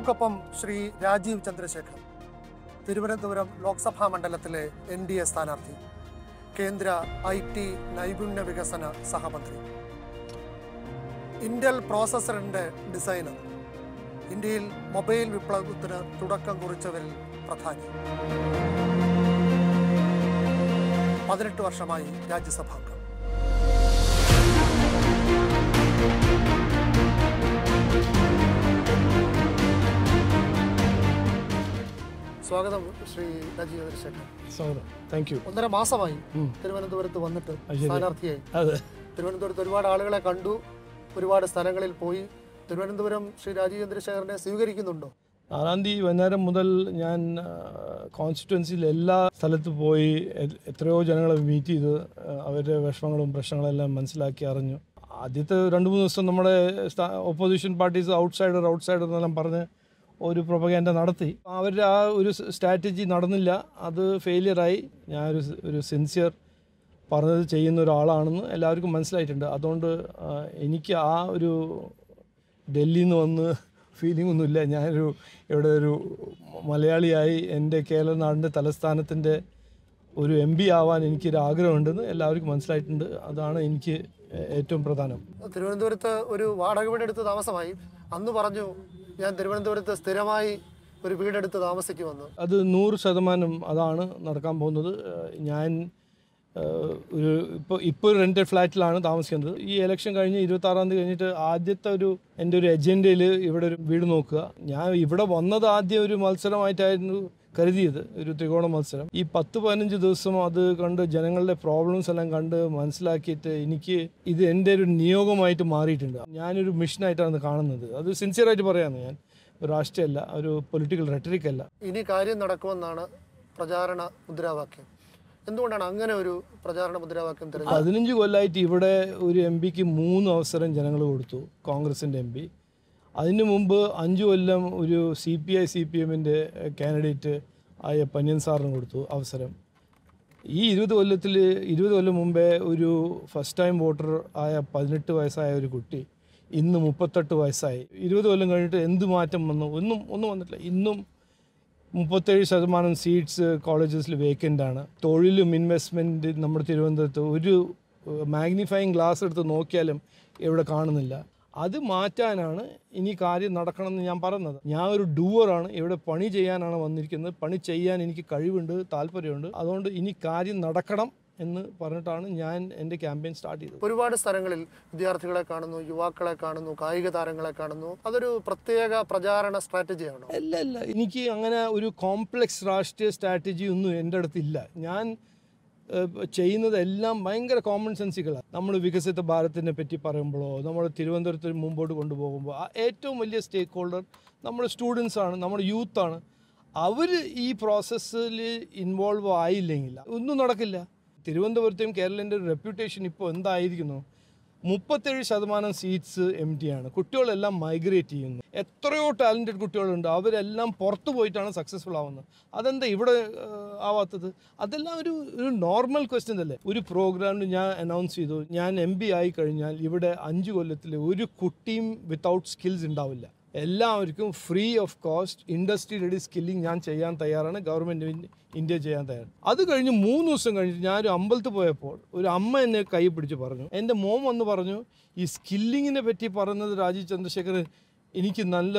നമുക്കൊപ്പം ശ്രീ രാജീവ് ചന്ദ്രശേഖർ തിരുവനന്തപുരം ലോക്സഭാ മണ്ഡലത്തിലെ N D A സ്ഥാനാർത്ഥി കേന്ദ്ര ഐ ടി നൈപുണ്യ വികസന സഹമന്ത്രി ഇന്റൽ പ്രോസസറിന്റെ ഡിസൈനർ ഇന്ത്യയിൽ മൊബൈൽ വിപ്ലവത്തിന് തുടക്കം കുറിച്ചവരിൽ പ്രധാനി പതിനെട്ട് വർഷമായി രാജ്യസഭാംഗം സ്വാഗതം ശ്രീ രാജീവ് ചന്ദ്രശേഖരൻ സ്വാഗതം താങ്ക് യു ഒന്നര മാസമായി തിരുവനന്തപുരത്ത് വന്നിട്ട് സ്ഥാനാർത്ഥിയായി തിരുവനന്തപുരത്ത് ഒരുപാട് ആളുകളെ കണ്ടു ഒരുപാട് സ്ഥലങ്ങളിൽ പോയി തിരുവനന്തപുരം ശ്രീ രാജീവ് ചന്ദ്രശേഖരനെ സ്വീകരിക്കുന്നുണ്ടോ ആറാം തീയതി വൈകുന്നേരം മുതൽ ഞാൻ കോൺസ്റ്റിറ്റുവൻസിയിൽ എല്ലാ സ്ഥലത്ത് പോയി എത്രയോ ജനങ്ങളെ മീറ്റ് ചെയ്ത് അവരുടെ വിഷമങ്ങളും പ്രശ്നങ്ങളെല്ലാം മനസ്സിലാക്കി അറിഞ്ഞു ആദ്യത്തെ രണ്ട് മൂന്ന് ദിവസം നമ്മുടെ ഓപ്പോസിഷൻ പാർട്ടീസ് ഔട്ട്സൈഡർ ഔട്ട്സൈഡർ എന്നെല്ലാം പറഞ്ഞ് ഒരു പ്രൊപ്പഗേൻഡ നടത്തി അവരുടെ ആ ഒരു സ്ട്രാറ്റജി നടന്നില്ല അത് ഫെയിലിയറായി ഞാൻ ഒരു സിൻസിയർ പറഞ്ഞത് ചെയ്യുന്ന ഒരാളാണെന്ന് എല്ലാവർക്കും മനസ്സിലായിട്ടുണ്ട് അതുകൊണ്ട് എനിക്ക് ആ ഒരു ഡൽഹിയിൽ നിന്ന് വന്ന് ഫീലിംഗ് ഒന്നുമില്ല ഞാനൊരു ഇവിടെ ഒരു മലയാളിയായി എൻ്റെ കേരള നാടിൻ്റെ തലസ്ഥാനത്തിൻ്റെ ഒരു എം പി ആവാൻ എനിക്കൊരു ആഗ്രഹമുണ്ടെന്ന് എല്ലാവർക്കും മനസ്സിലായിട്ടുണ്ട് അതാണ് എനിക്ക് ഏറ്റവും പ്രധാനം തിരുവനന്തപുരത്ത് ഒരു വാടക വീട് എടുത്ത് താമസമായി അന്ന് പറഞ്ഞു ഞാൻ തിരുവനന്തപുരത്ത് സ്ഥിരമായി ഒരു വീടെടുത്ത് താമസിക്കു വന്നു അത് നൂറ് ശതമാനം അതാണ് നടക്കാൻ പോകുന്നത് ഞാൻ ഒരു ഇപ്പോൾ ഇപ്പോൾ ഒരു റെൻറ്റഡ് ഫ്ലാറ്റിലാണ് താമസിക്കുന്നത് ഈ ഇലക്ഷൻ കഴിഞ്ഞ് ഇരുപത്താറാം തീയതി കഴിഞ്ഞിട്ട് ആദ്യത്തെ ഒരു എൻ്റെ ഒരു അജണ്ടയിൽ ഇവിടെ ഒരു വീട് നോക്കുക ഞാൻ ഇവിടെ വന്നത് ആദ്യം ഒരു മത്സരമായിട്ടായിരുന്നു കരുതിയത് ഒരു ത്രികോണ മത്സരം ഈ പത്ത് പതിനഞ്ച് ദിവസം അത് കണ്ട് ജനങ്ങളുടെ പ്രോബ്ലംസ് എല്ലാം കണ്ട് മനസ്സിലാക്കിയിട്ട് എനിക്ക് ഇത് എൻ്റെ ഒരു നിയോഗമായിട്ട് മാറിയിട്ടുണ്ട് ഞാനൊരു മിഷനായിട്ടാണ് കാണുന്നത് അത് സിൻസിയറായിട്ട് പറയാമെന്ന് ഞാൻ ഒരു രാഷ്ട്രീയമല്ല ഒരു പൊളിറ്റിക്കൽ റെറ്ററിക് അല്ല ഇനി കാര്യം നടക്കുമെന്നാണ് പ്രചാരണ മുദ്രാവാക്യം എന്തുകൊണ്ടാണ് അങ്ങനെ ഒരു പ്രചാരണ മുദ്രാവാക്യം പതിനഞ്ച് കൊല്ലമായിട്ട് ഇവിടെ ഒരു എം പിക്ക് മൂന്ന് അവസരം ജനങ്ങൾ കൊടുത്തു കോൺഗ്രസിന്റെ എം പി അതിനു മുമ്പ് അഞ്ച് കൊല്ലം ഒരു C P I C P എമ്മിൻ്റെ കാൻഡിഡേറ്റ് ആയ പന്യൻ സാറിന് കൊടുത്തു അവസരം ഈ ഇരുപത് കൊല്ലത്തിൽ ഇരുപത് കൊല്ലം മുമ്പേ ഒരു ഫസ്റ്റ് ടൈം വോട്ടർ ആയ പതിനെട്ട് വയസ്സായ ഒരു കുട്ടി ഇന്ന് മുപ്പത്തെട്ട് വയസ്സായി ഇരുപത് കൊല്ലം കഴിഞ്ഞിട്ട് എന്ത് മാറ്റം വന്നു ഒന്നും ഒന്നും വന്നിട്ടില്ല ഇന്നും മുപ്പത്തേഴ് ശതമാനം സീറ്റ്സ് കോളേജസിൽ വേക്കൻ്റ് ആണ് തൊഴിലും ഇൻവെസ്റ്റ്മെൻറ്റ് നമ്മുടെ തിരുവനന്തപുരത്ത് ഒരു മാഗ്നിഫയിങ് ഗ്ലാസ് എടുത്ത് നോക്കിയാലും ഇവിടെ കാണുന്നില്ല അത് മാറ്റാനാണ് ഇനി കാര്യം നടക്കണമെന്ന് ഞാൻ പറഞ്ഞത് ഞാൻ ഒരു ഡൂവറാണ് ഇവിടെ പണി ചെയ്യാനാണ് വന്നിരിക്കുന്നത് പണി ചെയ്യാൻ എനിക്ക് കഴിവുണ്ട് താല്പര്യമുണ്ട് അതുകൊണ്ട് ഇനി കാര്യം നടക്കണം എന്ന് പറഞ്ഞിട്ടാണ് ഞാൻ എൻ്റെ ക്യാമ്പയിൻ സ്റ്റാർട്ട് ചെയ്തത് ഒരുപാട് സ്ഥലങ്ങളിൽ വിദ്യാർത്ഥികളെ കാണുന്നു യുവാക്കളെ കാണുന്നു കായിക താരങ്ങളെ കാണുന്നു അതൊരു പ്രത്യേക പ്രചാരണ സ്ട്രാറ്റജിയാണ് അല്ല അല്ല എനിക്ക് അങ്ങനെ ഒരു കോംപ്ലക്സ് രാഷ്ട്രീയ സ്ട്രാറ്റജി ഒന്നും എൻ്റെ അടുത്തില്ല ഞാൻ ചെയ്യുന്നതെല്ലാം ഭയങ്കര കോമൺ സെൻസിക്കലാണ് നമ്മൾ വികസിത ഭാരതത്തിനെ പറ്റി പറയുമ്പോഴോ നമ്മൾ തിരുവനന്തപുരത്ത് മുമ്പോട്ട് കൊണ്ടുപോകുമ്പോൾ ആ ഏറ്റവും വലിയ സ്റ്റേക്ക് ഹോൾഡർ നമ്മുടെ സ്റ്റുഡൻസാണ് നമ്മുടെ ആണ് അവർ ഈ പ്രോസസ്സിൽ ഇൻവോൾവ് ആയില്ലെങ്കിൽ ഒന്നും നടക്കില്ല തിരുവനന്തപുരത്തെയും കേരളത്തിൻ്റെ ഒരു റെപ്യൂട്ടേഷൻ ഇപ്പോൾ എന്തായിരിക്കുന്നു മുപ്പത്തേഴ് ശതമാനം സീറ്റ്സ് എം ടി ആണ് കുട്ടികളെല്ലാം മൈഗ്രേറ്റ് ചെയ്യുന്നു എത്രയോ ടാലൻറ്റഡ് കുട്ടികളുണ്ട് അവരെല്ലാം പുറത്തു പോയിട്ടാണ് സക്സസ്ഫുൾ ആവുന്നത് അതെന്താ ഇവിടെ ആവാത്തത് അതെല്ലാം ഒരു ഒരു നോർമൽ ക്വസ്റ്റ്യൻ അല്ലേ ഒരു പ്രോഗ്രാം ഞാൻ അനൗൺസ് ചെയ്തു ഞാൻ എം ആയി കഴിഞ്ഞാൽ ഇവിടെ അഞ്ച് കൊല്ലത്തിൽ ഒരു കുട്ടിയും വിത്തൗട്ട് സ്കിൽസ് ഉണ്ടാവില്ല എല്ലാവർക്കും free of cost industry ready skilling ഞാൻ ചെയ്യാൻ തയ്യാറാണ് ഗവൺമെൻറ് ഇന്ത്യ ചെയ്യാൻ തയ്യാറാണ് അത് കഴിഞ്ഞ് മൂന്ന് ദിവസം കഴിഞ്ഞിട്ട് ഞാനൊരു അമ്പലത്തിൽ പോയപ്പോൾ ഒരു അമ്മ എന്നെ കൈ പിടിച്ച് പറഞ്ഞു എൻ്റെ മോൻ വന്ന് പറഞ്ഞു ഈ സ്കില്ലിങ്ങിനെ പറ്റി പറയുന്നത് രാജീവ് ചന്ദ്രശേഖർ എനിക്ക് നല്ല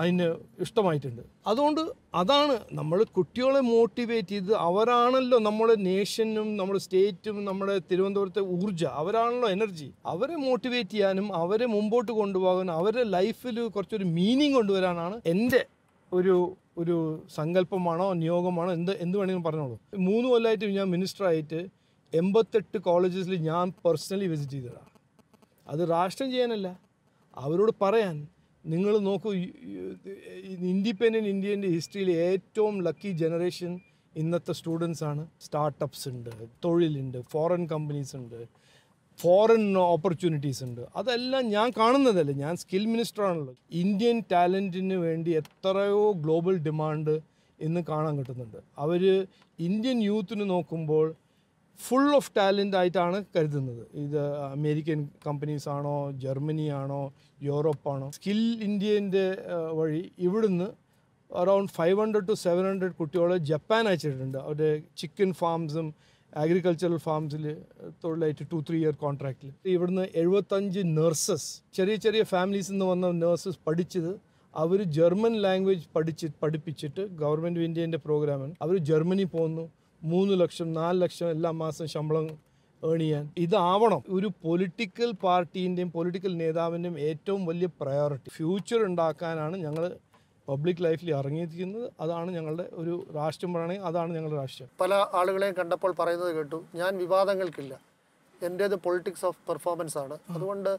അതിന് ഇഷ്ടമായിട്ടുണ്ട് അതുകൊണ്ട് അതാണ് നമ്മൾ കുട്ടികളെ മോട്ടിവേറ്റ് ചെയ്ത് അവരാണല്ലോ നമ്മുടെ നേഷനും നമ്മുടെ സ്റ്റേറ്റും നമ്മുടെ തിരുവനന്തപുരത്തെ ഊർജ്ജ അവരാണല്ലോ എനർജി അവരെ മോട്ടിവേറ്റ് ചെയ്യാനും അവരെ മുമ്പോട്ട് കൊണ്ടുപോകാനും അവരുടെ ലൈഫിൽ കുറച്ചൊരു മീനിങ് കൊണ്ടുവരാനാണ് എൻ്റെ ഒരു ഒരു സങ്കല്പമാണോ നിയോഗമാണോ എന്ത് എന്ത് വേണമെങ്കിലും പറഞ്ഞോളൂ മൂന്ന് കൊല്ലമായിട്ട് ഞാൻ മിനിസ്റ്ററായിട്ട് എൺപത്തെട്ട് കോളേജസിൽ ഞാൻ പേഴ്സണലി വിസിറ്റ് ചെയ്തതാണ് അത് രാഷ്ട്രം ചെയ്യാനല്ല അവരോട് പറയാൻ നിങ്ങൾ നോക്കൂ ഇൻഡിപെൻഡൻറ്റ് ഇന്ത്യൻ്റെ ഹിസ്റ്ററിയിലെ ഏറ്റവും ലക്കി ജനറേഷൻ ഇന്നത്തെ സ്റ്റുഡൻസ് ആണ് സ്റ്റാർട്ടപ്സ് ഉണ്ട് തൊഴിലുണ്ട് ഫോറിൻ കമ്പനീസ് ഉണ്ട് ഫോറിൻ ഓപ്പർച്യൂണിറ്റീസ് ഉണ്ട് അതെല്ലാം ഞാൻ കാണുന്നതല്ല ഞാൻ സ്കിൽ മിനിസ്റ്ററാണല്ലോ ഇന്ത്യൻ ടാലൻറ്റിന് വേണ്ടി എത്രയോ ഗ്ലോബൽ ഡിമാൻഡ് ഇന്ന് കാണാൻ കിട്ടുന്നുണ്ട് അവർ ഇന്ത്യൻ യൂത്തിന് നോക്കുമ്പോൾ ഫുൾ ഓഫ് ടാലൻ്റ് ആയിട്ടാണ് കരുതുന്നത് ഇത് അമേരിക്കൻ കമ്പനീസ് ആണോ ജർമ്മനി ആണോ യൂറോപ്പാണോ സ്കിൽ ഇന്ത്യൻ്റെ വഴി ഇവിടുന്ന് around five hundred to seven hundred കുട്ടികളെ ജപ്പാൻ അയച്ചിട്ടുണ്ട് അവരുടെ ചിക്കൻ ഫാംസും അഗ്രികൾച്ചറൽ ഫാംസിൽ തൊഴിലായിട്ട് ടു ത്രീ ഇയർ കോൺട്രാക്റ്റിൽ ഇവിടുന്ന് എഴുപത്തഞ്ച് നഴ്സസ് ചെറിയ ചെറിയ ഫാമിലീസ് നിന്ന് വന്ന നഴ്സസ് പഠിച്ചത് അവർ ജർമ്മൻ ലാംഗ്വേജ് പഠിച്ച് പഠിപ്പിച്ചിട്ട് ഗവൺമെൻറ് ഓഫ് ഇന്ത്യൻ്റെ പ്രോഗ്രാമാണ് അവർ ജർമ്മനി പോകുന്നു മൂന്ന് ലക്ഷം നാല് ലക്ഷം എല്ലാ മാസം ശമ്പളം ഏൺ ചെയ്യാൻ ഇതാവണം ഒരു പൊളിറ്റിക്കൽ പാർട്ടീൻ്റെയും പൊളിറ്റിക്കൽ നേതാവിൻ്റെയും ഏറ്റവും വലിയ പ്രയോറിറ്റി ഫ്യൂച്ചർ ഉണ്ടാക്കാനാണ് ഞങ്ങൾ പബ്ലിക് ലൈഫിൽ ഇറങ്ങിയിരിക്കുന്നത് അതാണ് ഞങ്ങളുടെ ഒരു രാഷ്ട്രം പറയണെങ്കിൽ അതാണ് ഞങ്ങളുടെ രാഷ്ട്രം പല ആളുകളെയും കണ്ടപ്പോൾ പറയുന്നത് കേട്ടു ഞാൻ വിവാദങ്ങൾക്കില്ല എൻ്റേത് പൊളിറ്റിക്സ് ഓഫ് പെർഫോമൻസ് ആണ് അതുകൊണ്ട്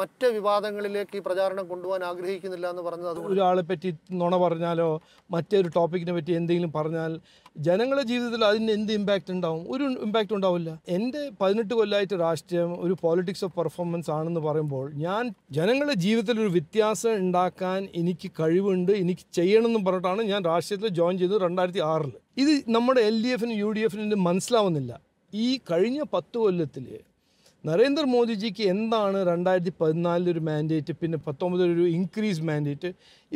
മറ്റ് വിവാദങ്ങളിലേക്ക് ഈ പ്രചാരണം കൊണ്ടുപോകാൻ ആഗ്രഹിക്കുന്നില്ല എന്ന് പറഞ്ഞത് ഒരാളെ പറ്റി നുണ പറഞ്ഞാലോ മറ്റൊരു ടോപ്പിക്കിനെ പറ്റി എന്തെങ്കിലും പറഞ്ഞാൽ ജനങ്ങളുടെ ജീവിതത്തിൽ അതിന് എന്ത് ഇമ്പാക്റ്റ് ഉണ്ടാവും ഒരു ഇമ്പാക്റ്റ് ഉണ്ടാവില്ല എൻ്റെ പതിനെട്ട് കൊല്ലമായിട്ട് രാഷ്ട്രീയം ഒരു പോളിറ്റിക്സ് ഓഫ് പെർഫോമൻസ് ആണെന്ന് പറയുമ്പോൾ ഞാൻ ജനങ്ങളുടെ ജീവിതത്തിൽ ഒരു വ്യത്യാസം ഉണ്ടാക്കാൻ എനിക്ക് കഴിവുണ്ട് എനിക്ക് ചെയ്യണമെന്ന് പറഞ്ഞിട്ടാണ് ഞാൻ രാഷ്ട്രീയത്തിൽ ജോയിൻ ചെയ്തത് രണ്ടായിരത്തി ആറിൽ ഇത് നമ്മുടെ എൽ ഡി എഫിനും യു ഡി എഫിനും മനസ്സിലാവുന്നില്ല ഈ കഴിഞ്ഞ പത്ത് കൊല്ലത്തിൽ നരേന്ദ്രമോദിജിക്ക് എന്താണ് രണ്ടായിരത്തി പതിനാലിലൊരു മാൻഡേറ്റ് പിന്നെ പത്തൊമ്പതിലൊരു ഇൻക്രീസ് മാൻഡേറ്റ്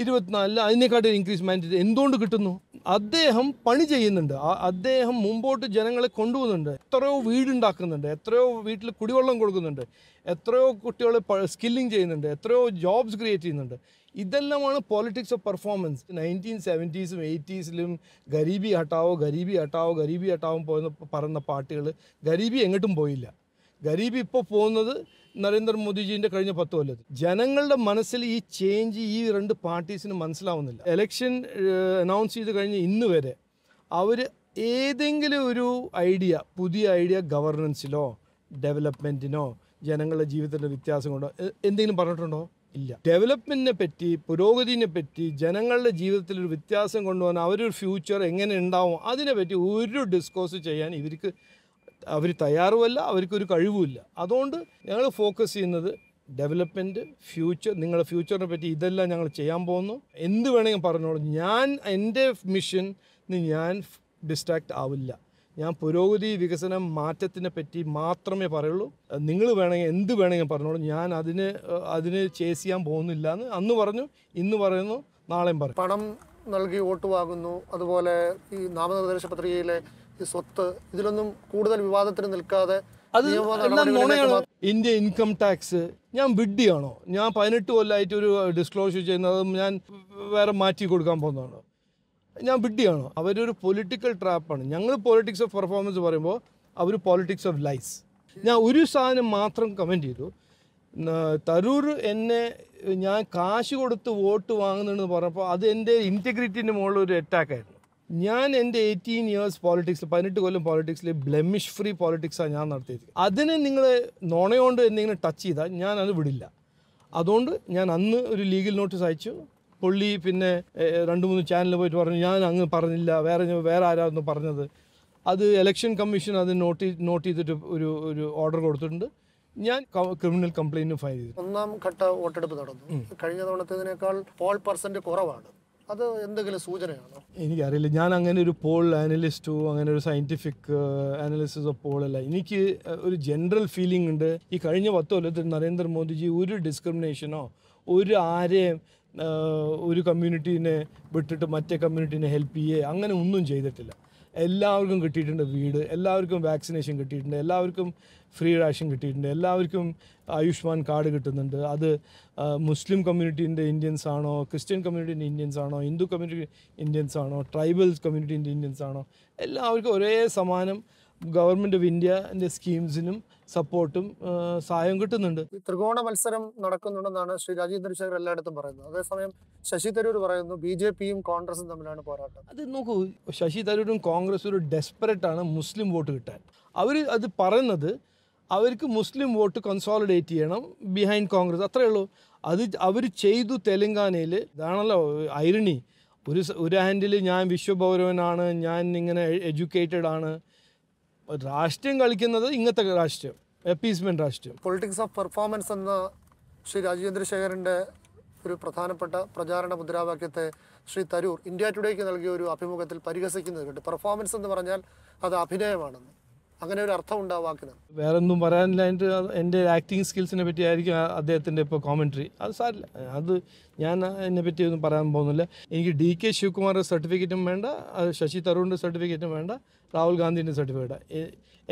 ഇരുപത്തിനാലിൽ അതിനെക്കാട്ടിൽ ഇൻക്രീസ് മാൻഡേറ്റ് എന്തുകൊണ്ട് കിട്ടുന്നു അദ്ദേഹം പണി ചെയ്യുന്നുണ്ട് അദ്ദേഹം മുമ്പോട്ട് ജനങ്ങളെ കൊണ്ടുപോകുന്നുണ്ട് എത്രയോ വീടുണ്ടാക്കുന്നുണ്ട് എത്രയോ വീട്ടിൽ കുടിവെള്ളം കൊടുക്കുന്നുണ്ട് എത്രയോ കുട്ടികളെ സ്കില്ലിങ് ചെയ്യുന്നുണ്ട് എത്രയോ ജോബ്സ് ക്രിയേറ്റ് ചെയ്യുന്നുണ്ട് ഇതെല്ലാമാണ് പോളിറ്റിക്സ് ഓഫ് പെർഫോമൻസ് നയൻറ്റീൻ സെവൻറ്റീസും എയ്റ്റീസിലും ഗരീബി ഹട്ടാവോ ഗരീബി ഹട്ടാവോ ഗരീബി ഹട്ടാവും പോയെന്ന് പറയുന്ന പാർട്ടികൾ ഗരീബി എങ്ങോട്ടും പോയില്ല ഗരീബ് ഇപ്പോൾ പോകുന്നത് നരേന്ദ്രമോദിജീൻ്റെ കഴിഞ്ഞ പത്ത് കൊല്ലത്ത് ജനങ്ങളുടെ മനസ്സിൽ ഈ ചേഞ്ച് ഈ രണ്ട് പാർട്ടീസിന് മനസ്സിലാവുന്നില്ല എലക്ഷൻ അനൗൺസ് ചെയ്ത് കഴിഞ്ഞ് ഇന്ന് വരെ അവർ ഏതെങ്കിലും ഒരു ഐഡിയ പുതിയ ഐഡിയ ഗവർണൻസിലോ ഡെവലപ്മെൻറ്റിനോ ജനങ്ങളുടെ ജീവിതത്തിൻ്റെ വ്യത്യാസം കൊണ്ടോ എന്തെങ്കിലും പറഞ്ഞിട്ടുണ്ടോ ഇല്ല ഡെവലപ്മെൻറ്റിനെ പറ്റി പുരോഗതിനെ പറ്റി ജനങ്ങളുടെ ജീവിതത്തിൽ ഒരു വ്യത്യാസം കൊണ്ടുവന്നാൽ അവരൊരു ഫ്യൂച്ചർ എങ്ങനെ ഉണ്ടാവും അതിനെപ്പറ്റി ഒരു ഡിസ്കോസ് ചെയ്യാൻ ഇവർക്ക് അവർ തയ്യാറുമല്ല അവർക്കൊരു കഴിവുമില്ല അതുകൊണ്ട് ഞങ്ങൾ ഫോക്കസ് ചെയ്യുന്നത് ഡെവലപ്മെൻറ്റ് ഫ്യൂച്ചർ നിങ്ങളുടെ ഫ്യൂച്ചറിനെ പറ്റി ഇതെല്ലാം ഞങ്ങൾ ചെയ്യാൻ പോകുന്നു എന്ത് വേണമെങ്കിൽ പറഞ്ഞോളൂ ഞാൻ എൻ്റെ മിഷൻ ഞാൻ ഡിസ്ട്രാക്റ്റ് ആവില്ല ഞാൻ പുരോഗതി വികസനം മാറ്റത്തിനെ പറ്റി മാത്രമേ പറയുള്ളൂ നിങ്ങൾ വേണമെങ്കിൽ എന്ത് വേണമെങ്കിൽ പറഞ്ഞോളൂ ഞാൻ അതിന് അതിന് ചേസ് ചെയ്യാൻ പോകുന്നില്ല എന്ന് അന്ന് പറഞ്ഞു ഇന്ന് പറയുന്നു നാളെയും പറയും പണം നൽകി വോട്ട് വാങ്ങുന്നു അതുപോലെ ഈ നാമനിർദ്ദേശ പത്രികയിലെ ഈ സ്വത്ത് ഇതിലൊന്നും കൂടുതൽ വിവാദത്തിന് നിൽക്കാതെ അത് ഇന്ത്യ ഇൻകം ടാക്സ് ഞാൻ വിഡ്ഡിയാണോ ഞാൻ പതിനെട്ട് കൊല്ലമായിട്ട് ഒരു ഡിസ്ക്ലോസ് ചെയ്യുന്നത് ഞാൻ വേറെ മാറ്റി കൊടുക്കാൻ പോകുന്നതാണോ ഞാൻ വിഡ്ഡിയാണോ അവരൊരു പൊളിറ്റിക്കൽ ട്രാപ്പാണ് ഞങ്ങൾ പൊളിറ്റിക്സ് ഓഫ് പെർഫോമൻസ് പറയുമ്പോൾ അവർ പൊളിറ്റിക്സ് ഓഫ് ലൈസ് ഞാൻ ഒരു സാധനം മാത്രം കമൻറ്റ് ചെയ്തു തരൂർ എന്നെ ഞാൻ കാശ് കൊടുത്ത് വോട്ട് വാങ്ങുന്നുണ്ടെന്ന് പറഞ്ഞപ്പോൾ അത് എൻ്റെ ഇൻറ്റഗ്രിറ്റിൻ്റെ മുകളിൽ ഒരു അറ്റാക്കായിരുന്നു ഞാൻ എൻ്റെ എയ്റ്റീൻ ഇയേഴ്സ് പോളിറ്റിക്സിൽ പതിനെട്ട് കൊല്ലം പോളിറ്റിക്സിൽ ബ്ലെമിഷ് ഫ്രീ പോളിറ്റിക്സാണ് ഞാൻ നടത്തിയത് അതിനെ നിങ്ങൾ നോണയോണ്ട് എന്തെങ്കിലും ടച്ച് ചെയ്താൽ ഞാൻ അത് വിടില്ല അതുകൊണ്ട് ഞാൻ അന്ന് ഒരു ലീഗൽ നോട്ടീസ് അയച്ചു പുള്ളി പിന്നെ രണ്ട് മൂന്ന് ചാനലിൽ പോയിട്ട് പറഞ്ഞു ഞാൻ അങ്ങ് പറഞ്ഞില്ല വേറെ വേറെ ആരായിരുന്നു പറഞ്ഞത് അത് ഇലക്ഷൻ കമ്മീഷൻ അത് നോട്ട് നോട്ട് ചെയ്തിട്ട് ഒരു ഒരു ഓർഡർ കൊടുത്തിട്ടുണ്ട് ഞാൻ ക്രിമിനൽ കംപ്ലൈന്റും ഫയൽ ചെയ്തു ഒന്നാം ഘട്ട വോട്ടെടുപ്പ് നടന്നു കഴിഞ്ഞ തവണത്തേതിനേക്കാൾ പോൾ പെർസെന്റ് കുറവാണ് അത് എന്തെങ്കിലും സൂചനയാണോ എനിക്കറിയില്ല ഞാൻ അങ്ങനെ ഒരു പോൾ അനലിസ്റ്റോ അങ്ങനെ ഒരു സയന്റിഫിക് അനാലിസിസ് പോൾ അല്ല എനിക്ക് uh, ഒരു ജനറൽ ഫീലിംഗ് ഉണ്ട് ഈ കഴിഞ്ഞ പത്ത് കൊല്ലത്തിൽ നരേന്ദ്രമോദിജി ഒരു ഡിസ്ക്രിമിനേഷനോ ഒരു ആരെയും uh, ഒരു കമ്മ്യൂണിറ്റീനെ വിട്ടിട്ട് മറ്റേ കമ്മ്യൂണിറ്റീനെ ഹെൽപ്പ് ചെയ്യേ അങ്ങനെ ഒന്നും ചെയ്തിട്ടില്ല എല്ലാവർക്കും കിട്ടിയിട്ടുണ്ട് വീട് എല്ലാവർക്കും വാക്സിനേഷൻ കിട്ടിയിട്ടുണ്ട് എല്ലാവർക്കും ഫ്രീ റേഷൻ കിട്ടിയിട്ടുണ്ട് എല്ലാവർക്കും ആയുഷ്മാൻ കാർഡ് കിട്ടുന്നുണ്ട് അത് മുസ്ലിം കമ്മ്യൂണിറ്റീൻ്റെ ഇന്ത്യൻസ് ആണോ ക്രിസ്ത്യൻ കമ്മ്യൂണിറ്റീൻ്റെ ഇന്ത്യൻസ് ആണോ ഹിന്ദു കമ്മ്യൂണിറ്റി ഇന്ത്യൻസ് ആണോ ട്രൈബൽ കമ്മ്യൂണിറ്റീൻ്റെ ഇന്ത്യൻസ് ആണോ എല്ലാവർക്കും ഒരേ സമാനം ഗവൺമെൻറ് ഓഫ് ഇന്ത്യൻ്റെ സ്കീംസിനും സപ്പോർട്ടും സഹായം കിട്ടുന്നുണ്ട് ത്രികോണ മത്സരം നടക്കുന്നുണ്ടെന്നാണ് ശ്രീ രാജീവ് ചന്ദ്രശേഖർ എല്ലായിടത്തും പറയുന്നത് അതേസമയം ശശി തരൂർ പറയുന്നു ബി ജെ പിയും കോൺഗ്രസും തമ്മിലാണ് പോരാട്ടം അത് നോക്കൂ ശശി തരൂരും കോൺഗ്രസും ഒരു ഡെസ്പെറേറ്റ് ആണ് മുസ്ലിം വോട്ട് കിട്ടാൻ അവർ അത് പറയുന്നത് അവർക്ക് മുസ്ലിം വോട്ട് കൺസോളിഡേറ്റ് ചെയ്യണം ബിഹൈൻഡ് കോൺഗ്രസ് അത്രയേ ഉള്ളൂ അത് അവർ ചെയ്തു തെലങ്കാനയിൽ ഇതാണല്ലോ ഐരണി ഒരു ഒരു ഹാൻഡിൽ ഞാൻ വിശ്വപൗരവനാണ് ഞാൻ ഇങ്ങനെ എഡ്യൂക്കേറ്റഡ് ആണ് രാഷ്ട്രീയം കളിക്കുന്നത് ഇങ്ങനത്തെ രാഷ്ട്രീയം അപ്പീസ്മെന്റ് രാഷ്ട്രീയം പൊളിറ്റിക്സ് ഓഫ് പെർഫോമൻസ് എന്ന ശ്രീ രാജേന്ദ്രശേഖരൻ്റെ ഒരു പ്രധാനപ്പെട്ട പ്രചാരണ മുദ്രാവാക്യത്തെ ശ്രീ തരൂർ ഇന്ത്യ ടുഡേക്ക് നൽകിയ ഒരു അഭിമുഖത്തിൽ പരിഹസിക്കുന്നത് പെർഫോമൻസ് എന്ന് പറഞ്ഞാൽ അത് അഭിനയമാണെന്ന് അങ്ങനെ ഒരു അർത്ഥം ഉണ്ടാവാക്കുന്നത് വേറെ ഒന്നും പറയാനില്ല എൻ്റെ എൻ്റെ ആക്ടിങ് സ്കിൽസിനെ പറ്റി ആയിരിക്കും അദ്ദേഹത്തിൻ്റെ ഇപ്പോൾ കോമൻട്രി അത് സാരില്ല അത് ഞാൻ എന്നെ പറ്റി ഒന്നും പറയാൻ പോകുന്നില്ല എനിക്ക് ഡി കെ ശിവകുമാറിൻ്റെ സർട്ടിഫിക്കറ്റും വേണ്ട ശശി തരൂറിൻ്റെ സർട്ടിഫിക്കറ്റും വേണ്ട രാഹുൽ ഗാന്ധിൻ്റെ സർട്ടിഫിക്കറ്റ്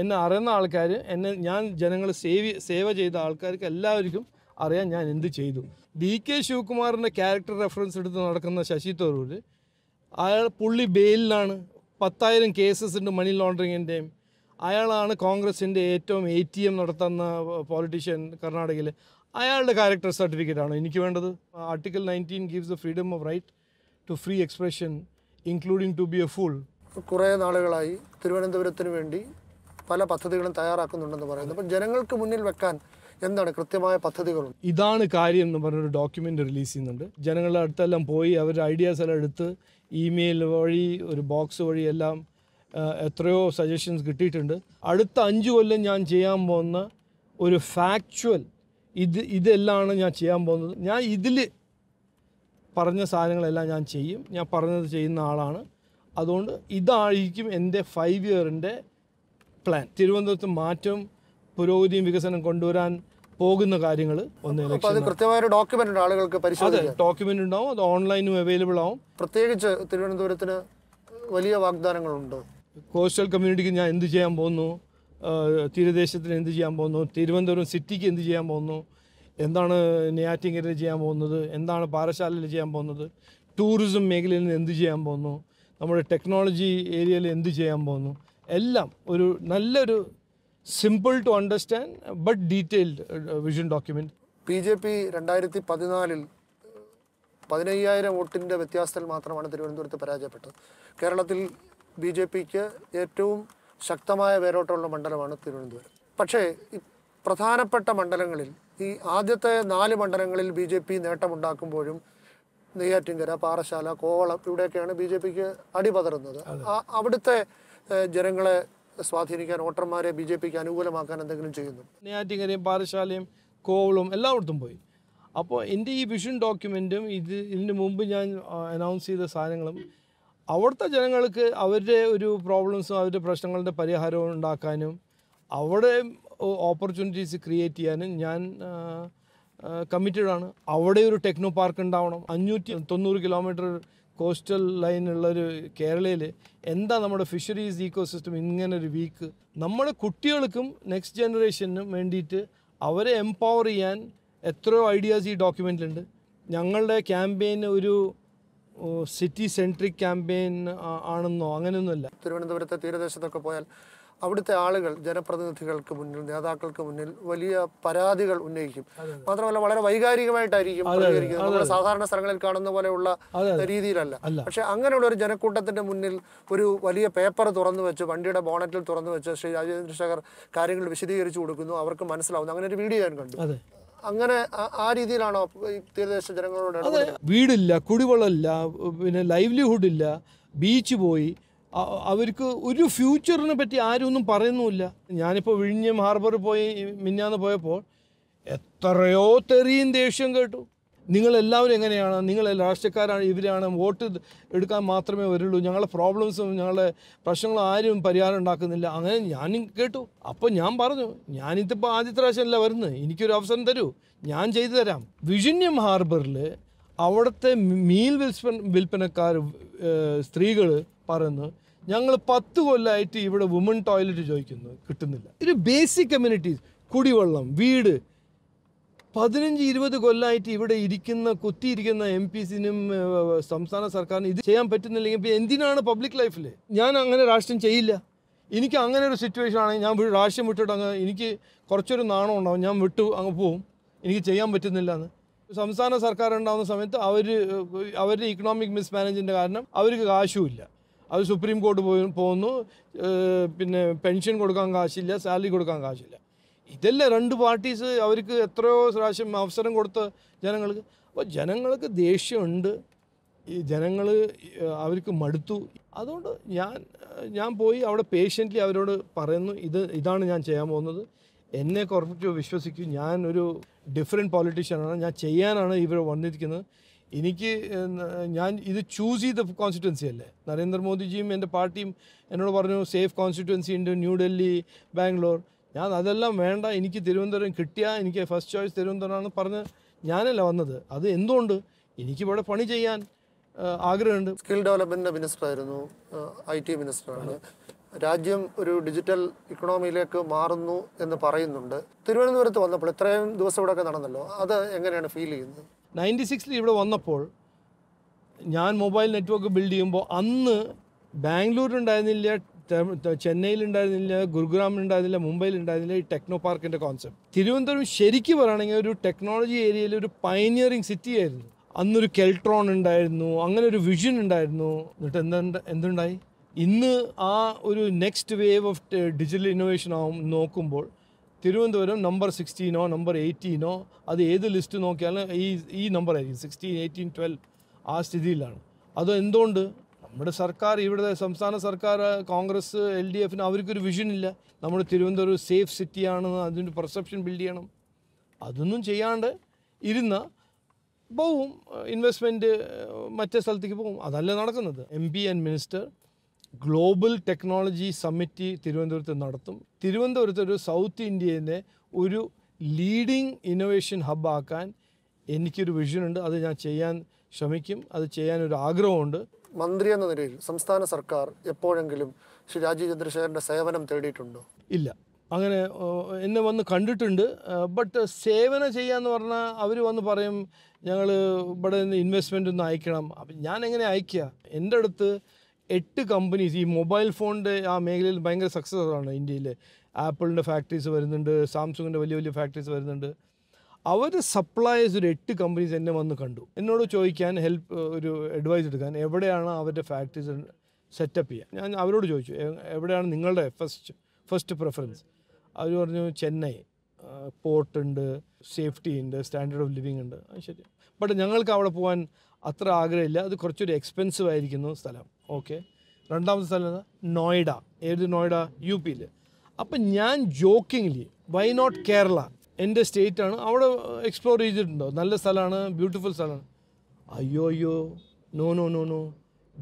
എന്നെ അറിയുന്ന ആൾക്കാർ എന്നെ ഞാൻ ജനങ്ങൾ സേവ് സേവ ചെയ്ത ആൾക്കാർക്ക് എല്ലാവർക്കും അറിയാൻ ഞാൻ എന്ത് ചെയ്തു ഡി കെ ശിവകുമാറിൻ്റെ ക്യാരക്ടർ റെഫറൻസ് എടുത്ത് നടക്കുന്ന ശശി തരൂർ അയാൾ പുള്ളി ബെയിലിലാണ് പത്തായിരം കേസസിൻ്റെ മണി ലോണ്ടറിങ്ങിൻ്റെയും അയാളാണ് കോൺഗ്രസിൻ്റെ ഏറ്റവും എ ടി എം നടത്തുന്ന പോളിറ്റീഷ്യൻ കർണാടകയിൽ അയാളുടെ ക്യാരക്ടർ ആണ് എനിക്ക് വേണ്ടത് article nineteen gives the freedom of right to free expression including to be a full കുറേ നാളുകളായി തിരുവനന്തപുരത്തിന് വേണ്ടി പല പദ്ധതികളും തയ്യാറാക്കുന്നുണ്ടെന്ന് പറയുന്നത് അപ്പം ജനങ്ങൾക്ക് മുന്നിൽ വെക്കാൻ എന്താണ് കൃത്യമായ പദ്ധതികൾ ഇതാണ് കാര്യം എന്ന് പറഞ്ഞൊരു ഡോക്യുമെൻ്റ് റിലീസ് ചെയ്യുന്നുണ്ട് ജനങ്ങളുടെ അടുത്തെല്ലാം പോയി അവരുടെ ഐഡിയാസ് എല്ലാം എടുത്ത് ഇമെയിൽ വഴി ഒരു ബോക്സ് വഴി എല്ലാം എത്രയോ സജഷൻസ് കിട്ടിയിട്ടുണ്ട് അടുത്ത അഞ്ച് കൊല്ലം ഞാൻ ചെയ്യാൻ പോകുന്ന ഒരു ഫാക്ച്വൽ ഇത് ഇതെല്ലാമാണ് ഞാൻ ചെയ്യാൻ പോകുന്നത് ഞാൻ ഇതിൽ പറഞ്ഞ സാധനങ്ങളെല്ലാം ഞാൻ ചെയ്യും ഞാൻ പറഞ്ഞത് ചെയ്യുന്ന ആളാണ് അതുകൊണ്ട് ഇതായിരിക്കും എൻ്റെ ഫൈവ് ഇയറിൻ്റെ പ്ലാൻ തിരുവനന്തപുരത്ത് മാറ്റം പുരോഗതിയും വികസനം കൊണ്ടുവരാൻ പോകുന്ന കാര്യങ്ങൾ ഒന്ന് ഡോക്യുമെന്റ് ആളുകൾക്ക് ഡോക്യുമെന്റ് ഉണ്ടാവും അത് ഓൺലൈനും അവൈലബിൾ ആവും പ്രത്യേകിച്ച് തിരുവനന്തപുരത്തിന് വലിയ വാഗ്ദാനങ്ങളുണ്ടോ കോസ്റ്റൽ കമ്മ്യൂണിറ്റിക്ക് ഞാൻ എന്ത് ചെയ്യാൻ പോകുന്നു തീരദേശത്തിന് എന്ത് ചെയ്യാൻ പോകുന്നു തിരുവനന്തപുരം സിറ്റിക്ക് എന്ത് ചെയ്യാൻ പോകുന്നു എന്താണ് നെയ്യാറ്റിങ്കരയിൽ ചെയ്യാൻ പോകുന്നത് എന്താണ് പാറശാലയിൽ ചെയ്യാൻ പോകുന്നത് ടൂറിസം മേഖലയിൽ നിന്ന് എന്ത് ചെയ്യാൻ പോകുന്നു നമ്മുടെ ടെക്നോളജി ഏരിയയിൽ എന്ത് ചെയ്യാൻ പോകുന്നു എല്ലാം ഒരു നല്ലൊരു simple to understand but detailed vision document B J P രണ്ടായിരത്തി പതിനാലിൽ പതിനയ്യായിരം വോട്ടിൻ്റെ വ്യത്യാസത്തിൽ മാത്രമാണ് തിരുവനന്തപുരത്ത് പരാജയപ്പെട്ടത് കേരളത്തിൽ ബി ജെ പിക്ക് ഏറ്റവും ശക്തമായ വേരോട്ടമുള്ള മണ്ഡലമാണ് തിരുവനന്തപുരം പക്ഷേ പ്രധാനപ്പെട്ട മണ്ഡലങ്ങളിൽ ഈ ആദ്യത്തെ നാല് മണ്ഡലങ്ങളിൽ ബി ജെ പി നേട്ടമുണ്ടാക്കുമ്പോഴും നെയ്യാറ്റിങ്കര പാറശാല കോവളം ഇവിടെയൊക്കെയാണ് ബി ജെ പിക്ക് അടിപതറുന്നത് അവിടുത്തെ ജനങ്ങളെ സ്വാധീനിക്കാൻ വോട്ടർമാരെ ബി ജെ പിക്ക് അനുകൂലമാക്കാൻ എന്തെങ്കിലും ചെയ്യുന്നു നെയ്യാറ്റിങ്കരയും പാറശാലയും കോവളവും എല്ലായിടത്തും പോയി അപ്പോൾ എൻ്റെ ഈ വിഷൻ ഡോക്യുമെൻറ്റും ഇത് ഇതിന് മുമ്പ് ഞാൻ അനൗൺസ് ചെയ്ത സാധനങ്ങളും അവിടുത്തെ ജനങ്ങൾക്ക് അവരുടെ ഒരു പ്രോബ്ലംസും അവരുടെ പ്രശ്നങ്ങളുടെ പരിഹാരവും ഉണ്ടാക്കാനും അവിടെ ഓപ്പർച്യൂണിറ്റീസ് ക്രിയേറ്റ് ചെയ്യാനും ഞാൻ കമ്മിറ്റഡ് ആണ് അവിടെ ഒരു ടെക്നോ പാർക്ക് ഉണ്ടാവണം അഞ്ഞൂറ്റി തൊണ്ണൂറ് കിലോമീറ്റർ കോസ്റ്റൽ ലൈൻ ഉള്ളൊരു കേരളയിൽ എന്താ നമ്മുടെ ഫിഷറീസ് ഈക്കോ സിസ്റ്റം ഒരു വീക്ക് നമ്മുടെ കുട്ടികൾക്കും നെക്സ്റ്റ് ജനറേഷനും വേണ്ടിയിട്ട് അവരെ എംപവർ ചെയ്യാൻ എത്രയോ ഐഡിയാസ് ഈ ഡോക്യുമെൻ്റിലുണ്ട് ഞങ്ങളുടെ ക്യാമ്പയിൻ ഒരു സിറ്റി സെൻട്രിക് ക്യാമ്പയിൻ ആണെന്നോ അങ്ങനെയൊന്നുമല്ല തിരുവനന്തപുരത്തെ തീരദേശത്തൊക്കെ പോയാൽ അവിടുത്തെ ആളുകൾ ജനപ്രതിനിധികൾക്ക് മുന്നിൽ നേതാക്കൾക്ക് മുന്നിൽ വലിയ പരാതികൾ ഉന്നയിക്കും മാത്രമല്ല വളരെ വൈകാരികമായിട്ടായിരിക്കും നമ്മുടെ സാധാരണ സ്ഥലങ്ങളിൽ കാണുന്ന പോലെയുള്ള രീതിയിലല്ല പക്ഷെ അങ്ങനെയുള്ള ഒരു ജനക്കൂട്ടത്തിന്റെ മുന്നിൽ ഒരു വലിയ പേപ്പർ തുറന്നു വെച്ച് വണ്ടിയുടെ ബോണറ്റിൽ തുറന്നു വെച്ച് ശ്രീ രാജേന്ദ്രശേഖർ കാര്യങ്ങൾ വിശദീകരിച്ചു കൊടുക്കുന്നു അവർക്ക് മനസ്സിലാവുന്നു അങ്ങനെ ഒരു വീഡിയോ ഞാൻ കണ്ടു അങ്ങനെ ആ രീതിയിലാണോ തീരദേശ ജനങ്ങളോട് വീടില്ല കുടിവെള്ളമില്ല പിന്നെ ലൈവ്ലിഹുഡ് ഇല്ല ബീച്ച് പോയി അവർക്ക് ഒരു ഫ്യൂച്ചറിനെ പറ്റി ആരും ഒന്നും പറയുന്നുമില്ല ഞാനിപ്പോൾ വിഴിഞ്ഞം ഹാർബറിൽ പോയി മിന്നാന്ന് പോയപ്പോൾ എത്രയോ തെറിയും ദേഷ്യം കേട്ടു നിങ്ങളെല്ലാവരും എങ്ങനെയാണ് നിങ്ങൾ രാഷ്ട്രീയക്കാരാണ് ഇവരാണ് വോട്ട് എടുക്കാൻ മാത്രമേ വരുള്ളൂ ഞങ്ങളുടെ പ്രോബ്ലംസും ഞങ്ങളുടെ പ്രശ്നങ്ങളും ആരും പരിഹാരം ഉണ്ടാക്കുന്നില്ല അങ്ങനെ ഞാനും കേട്ടു അപ്പോൾ ഞാൻ പറഞ്ഞു ഞാനിതിപ്പോൾ ആദ്യത്തെ പ്രാവശ്യമല്ല വരുന്നത് എനിക്കൊരു അവസരം തരൂ ഞാൻ ചെയ്തു തരാം വിഴിഞ്ഞം ഹാർബറിൽ അവിടുത്തെ മീൻ വിൽപ്പന വിൽപ്പനക്കാർ സ്ത്രീകൾ പറയുന്നു ഞങ്ങൾ പത്ത് കൊല്ലമായിട്ട് ഇവിടെ വുമൺ ടോയ്ലറ്റ് ചോദിക്കുന്നു കിട്ടുന്നില്ല ഒരു ബേസിക് കമ്മ്യൂണിറ്റീസ് കുടിവെള്ളം വീട് പതിനഞ്ച് ഇരുപത് കൊല്ലമായിട്ട് ഇവിടെ ഇരിക്കുന്ന കുത്തിയിരിക്കുന്ന എം പി സിനും സംസ്ഥാന സർക്കാരിനും ഇത് ചെയ്യാൻ പറ്റുന്നില്ലെങ്കിൽ ഇപ്പം എന്തിനാണ് പബ്ലിക് ലൈഫിൽ ഞാൻ അങ്ങനെ രാഷ്ട്രീയം ചെയ്യില്ല എനിക്ക് അങ്ങനെ ഒരു സിറ്റുവേഷൻ ആണെങ്കിൽ ഞാൻ രാഷ്ട്രീയം വിട്ടിട്ട് അങ്ങ് എനിക്ക് കുറച്ചൊരു നാണം ഉണ്ടാവും ഞാൻ വിട്ടു അങ്ങ് പോവും എനിക്ക് ചെയ്യാൻ പറ്റുന്നില്ല എന്ന് സംസ്ഥാന സർക്കാർ ഉണ്ടാകുന്ന സമയത്ത് അവർ അവരുടെ ഇക്കണോമിക് മിസ്മാനേജ്മെൻ്റ് കാരണം അവർക്ക് കാശുമില്ല അത് സുപ്രീം കോർട്ട് പോയി പോകുന്നു പിന്നെ പെൻഷൻ കൊടുക്കാൻ കാശില്ല സാലറി കൊടുക്കാൻ കാശില്ല ഇതല്ലേ രണ്ട് പാർട്ടീസ് അവർക്ക് എത്രയോ പ്രാവശ്യം അവസരം കൊടുത്ത ജനങ്ങൾക്ക് അപ്പോൾ ജനങ്ങൾക്ക് ദേഷ്യമുണ്ട് ഈ ജനങ്ങൾ അവർക്ക് മടുത്തു അതുകൊണ്ട് ഞാൻ ഞാൻ പോയി അവിടെ പേഷ്യൻ്റ്ലി അവരോട് പറയുന്നു ഇത് ഇതാണ് ഞാൻ ചെയ്യാൻ പോകുന്നത് എന്നെ കുറച്ച് വിശ്വസിക്കും ഞാനൊരു ഡിഫറെൻറ്റ് പൊളിറ്റീഷ്യനാണ് ഞാൻ ചെയ്യാനാണ് ഇവർ വന്നിരിക്കുന്നത് എനിക്ക് ഞാൻ ഇത് ചൂസ് ചെയ്ത കോൺസ്റ്റിറ്റ്വൻസി അല്ലേ നരേന്ദ്രമോദിജിയും എൻ്റെ പാർട്ടിയും എന്നോട് പറഞ്ഞു സേഫ് കോൺസ്റ്റിറ്റ്വൻസി ഉണ്ട് ന്യൂഡൽഹി ബാംഗ്ലൂർ ഞാൻ അതെല്ലാം വേണ്ട എനിക്ക് തിരുവനന്തപുരം കിട്ടിയാൽ എനിക്ക് ഫസ്റ്റ് ചോയ്സ് തിരുവനന്തപുരമാണെന്ന് പറഞ്ഞ് ഞാനല്ല വന്നത് അത് എന്തുകൊണ്ട് എനിക്കിവിടെ പണി ചെയ്യാൻ ആഗ്രഹമുണ്ട് സ്കിൽ ഡെവലപ്മെൻറ്റ് മിനിസ്റ്ററായിരുന്നു ഐ ടി മിനിസ്റ്ററാണ് രാജ്യം ഒരു ഡിജിറ്റൽ ഇക്കണോമിയിലേക്ക് മാറുന്നു എന്ന് പറയുന്നുണ്ട് തിരുവനന്തപുരത്ത് വന്നപ്പോൾ ഇത്രയും ദിവസം ഇവിടെയൊക്കെ നടന്നല്ലോ അത് എങ്ങനെയാണ് ഫീൽ ചെയ്യുന്നത് നയൻറ്റി സിക്സിൽ ഇവിടെ വന്നപ്പോൾ ഞാൻ മൊബൈൽ നെറ്റ്വർക്ക് ബിൽഡ് ചെയ്യുമ്പോൾ അന്ന് ബാംഗ്ലൂരിലുണ്ടായിരുന്നില്ല ചെന്നൈയിലുണ്ടായിരുന്നില്ല ഗുരുഗ്രാമിലുണ്ടായിരുന്നില്ല മുംബൈയിലുണ്ടായിരുന്നില്ല ഈ ടെക്നോ പാർക്കിൻ്റെ കോൺസെപ്റ്റ് തിരുവനന്തപുരം ശരിക്കും പറയുകയാണെങ്കിൽ ഒരു ടെക്നോളജി ഏരിയയിൽ ഒരു പൈനിയറിങ് സിറ്റി ആയിരുന്നു അന്നൊരു കെൽട്രോൺ ഉണ്ടായിരുന്നു അങ്ങനെ ഒരു വിഷൻ ഉണ്ടായിരുന്നു എന്നിട്ട് എന്താ എന്തുണ്ടായി ഇന്ന് ആ ഒരു next wave of digital innovation ആവും നോക്കുമ്പോൾ തിരുവനന്തപുരം നമ്പർ സിക്സ്റ്റീനോ നമ്പർ എയ്റ്റീനോ അത് ഏത് ലിസ്റ്റ് നോക്കിയാലും ഈ ഈ നമ്പർ ആയിരിക്കും സിക്സ്റ്റീൻ എയ്റ്റീൻ ട്വൽവ് ആ സ്ഥിതിയിലാണ് അത് എന്തുകൊണ്ട് നമ്മുടെ സർക്കാർ ഇവിടെ സംസ്ഥാന സർക്കാർ കോൺഗ്രസ് എൽ ഡി എഫിന് അവർക്കൊരു ഇല്ല നമ്മുടെ തിരുവനന്തപുരം സേഫ് സിറ്റിയാണെന്ന് അതിൻ്റെ പെർസെപ്ഷൻ ബിൽഡ് ചെയ്യണം അതൊന്നും ചെയ്യാണ്ട് ഇരുന്ന പോവും ഇൻവെസ്റ്റ്മെൻറ്റ് മറ്റേ സ്ഥലത്തേക്ക് പോവും അതല്ല നടക്കുന്നത് M P and minister global technology summit തിരുവനന്തപുരത്ത് നടത്തും തിരുവനന്തപുരത്ത് ഒരു സൗത്ത് ഇന്ത്യയിലെ ഒരു ലീഡിംഗ് ഇന്നോവേഷൻ ഹബ്ബാക്കാൻ എനിക്കൊരു വിഷനുണ്ട് അത് ഞാൻ ചെയ്യാൻ ശ്രമിക്കും അത് ചെയ്യാൻ ഒരു ആഗ്രഹമുണ്ട് മന്ത്രി എന്ന നിലയിൽ സംസ്ഥാന സർക്കാർ എപ്പോഴെങ്കിലും ശ്രീ രാജീവ് ചന്ദ്രശേഖരൻ്റെ സേവനം തേടിയിട്ടുണ്ടോ ഇല്ല അങ്ങനെ എന്നെ വന്ന് കണ്ടിട്ടുണ്ട് ബട്ട് സേവന ചെയ്യാന്ന് പറഞ്ഞാൽ അവർ വന്ന് പറയും ഞങ്ങൾ ഇവിടെ നിന്ന് ഇൻവെസ്റ്റ്മെൻ്റ് ഒന്ന് അയക്കണം അപ്പം ഞാൻ എങ്ങനെ അയക്കുക എൻ്റെ അടുത്ത് എട്ട് കമ്പനീസ് ഈ മൊബൈൽ ഫോണിൻ്റെ ആ മേഖലയിൽ ഭയങ്കര സക്സസ്സാണ് ഇന്ത്യയിൽ ആപ്പിളിൻ്റെ ഫാക്ടറീസ് വരുന്നുണ്ട് സാംസങ്ങിൻ്റെ വലിയ വലിയ ഫാക്ടറീസ് വരുന്നുണ്ട് അവർ സപ്ലൈസ് ഒരു എട്ട് കമ്പനീസ് എന്നെ വന്ന് കണ്ടു എന്നോട് ചോദിക്കാൻ ഹെൽപ്പ് ഒരു അഡ്വൈസ് എടുക്കാൻ എവിടെയാണ് അവരുടെ ഫാക്ടറീസ് സെറ്റപ്പ് ചെയ്യുക ഞാൻ അവരോട് ചോദിച്ചു എവിടെയാണ് നിങ്ങളുടെ ഫസ്റ്റ് ഫസ്റ്റ് പ്രിഫറൻസ് അവർ പറഞ്ഞു ചെന്നൈ പോർട്ട് ഉണ്ട് സേഫ്റ്റി ഉണ്ട് സ്റ്റാൻഡേർഡ് ഓഫ് ലിവിങ് ഉണ്ട് ശരി ബട്ട് ഞങ്ങൾക്ക് അവിടെ പോകാൻ അത്ര ആഗ്രഹമില്ല അത് കുറച്ചൊരു എക്സ്പെൻസീവ് ആയിരിക്കുന്നു സ്ഥലം ഓക്കെ രണ്ടാമത്തെ സ്ഥലം നോയിഡ ഏത് നോയിഡ യു പിയിൽ അപ്പം ഞാൻ ജോക്കിംഗ്ലി വൈ നോട്ട് കേരള എൻ്റെ സ്റ്റേറ്റാണ് അവിടെ എക്സ്പ്ലോർ ചെയ്തിട്ടുണ്ടോ നല്ല സ്ഥലമാണ് ബ്യൂട്ടിഫുൾ സ്ഥലമാണ് അയ്യോ അയ്യോ no no no no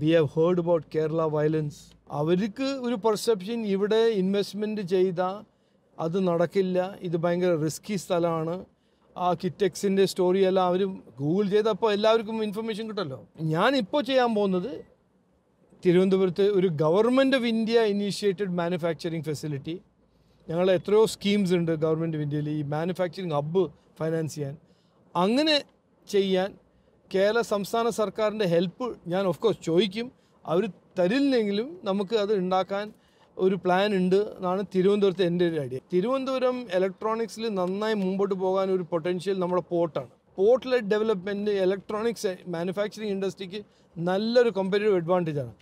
we have heard about Kerala violence അവർക്ക് ഒരു പെർസെപ്ഷൻ ഇവിടെ ഇൻവെസ്റ്റ്മെൻറ്റ് ചെയ്താൽ അത് നടക്കില്ല ഇത് ഭയങ്കര റിസ്കി സ്ഥലമാണ് ആ കിറ്റെക്സിൻ്റെ സ്റ്റോറി എല്ലാം അവർ ഗൂഗിൾ ചെയ്തപ്പോൾ എല്ലാവർക്കും ഇൻഫർമേഷൻ കിട്ടല്ലോ ഞാനിപ്പോൾ ചെയ്യാൻ പോകുന്നത് തിരുവനന്തപുരത്ത് ഒരു government of India initiated manufacturing facility ഞങ്ങൾ എത്രയോ സ്കീംസ് ഉണ്ട് ഗവൺമെൻറ് ഓഫ് ഇന്ത്യയിൽ ഈ മാനുഫാക്ചറിങ് ഹബ്ബ് ഫൈനാൻസ് ചെയ്യാൻ അങ്ങനെ ചെയ്യാൻ കേരള സംസ്ഥാന സർക്കാരിൻ്റെ ഹെൽപ്പ് ഞാൻ ഓഫ് കോഴ്സ് ചോദിക്കും അവർ തരില്ലെങ്കിലും നമുക്ക് അത് ഉണ്ടാക്കാൻ ഒരു പ്ലാൻ ഉണ്ട് എന്നാണ് തിരുവനന്തപുരത്ത് എൻ്റെ ഒരു ഐഡിയ തിരുവനന്തപുരം ഇലക്ട്രോണിക്സിൽ നന്നായി മുമ്പോട്ട് പോകാൻ ഒരു പൊട്ടൻഷ്യൽ നമ്മുടെ പോർട്ടാണ് port led development electronics manufacturing ഇൻഡസ്ട്രിക്ക് നല്ലൊരു അഡ്വാൻറ്റേജ് ആണ്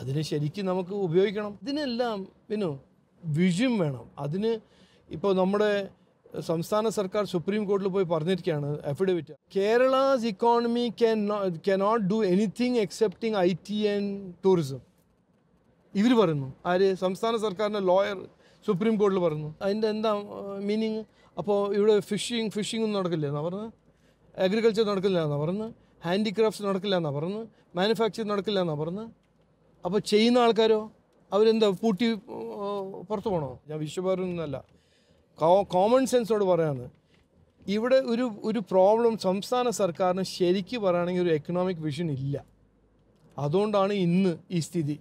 അതിനെ ശരിക്കും നമുക്ക് ഉപയോഗിക്കണം ഇതിനെല്ലാം പിന്നോ വിഷയം വേണം അതിന് ഇപ്പോൾ നമ്മുടെ സംസ്ഥാന സർക്കാർ സുപ്രീം കോടതിയിൽ പോയി പറഞ്ഞിരിക്കുകയാണ് affidavit Kerala's economy can cannot do anything excepting I T and tourism ഇവർ പറയുന്നു ആര് സംസ്ഥാന സർക്കാരിൻ്റെ ലോയർ സുപ്രീം കോടതിയിൽ പറയുന്നു അതിൻ്റെ എന്താ മീനിങ് അപ്പോൾ ഇവിടെ ഫിഷിങ് ഫിഷിംഗ് ഒന്നും നടക്കില്ല എന്നാണ് പറഞ്ഞത് അഗ്രികൾച്ചർ നടക്കില്ല എന്നാണ് പറഞ്ഞത് ഹാൻഡിക്രാഫ്റ്റ്സ് നടക്കില്ല എന്നാണ് പറഞ്ഞത് മാനുഫാക്ചറിങ് നടക്കില്ല എന്നാണ് പറഞ്ഞത് അപ്പോൾ ചെയ്യുന്ന ആൾക്കാരോ അവരെന്താ പൂട്ടി പുറത്തു പോകണോ ഞാൻ വിശ്വഭാരൊന്നല്ല കോമൺ സെൻസോട് പറയാണ് ഇവിടെ ഒരു ഒരു പ്രോബ്ലം സംസ്ഥാന സർക്കാരിന് ശരിക്ക് പറയുകയാണെങ്കിൽ ഒരു എക്കണോമിക് വിഷൻ ഇല്ല അതുകൊണ്ടാണ് ഇന്ന് ഈ സ്ഥിതി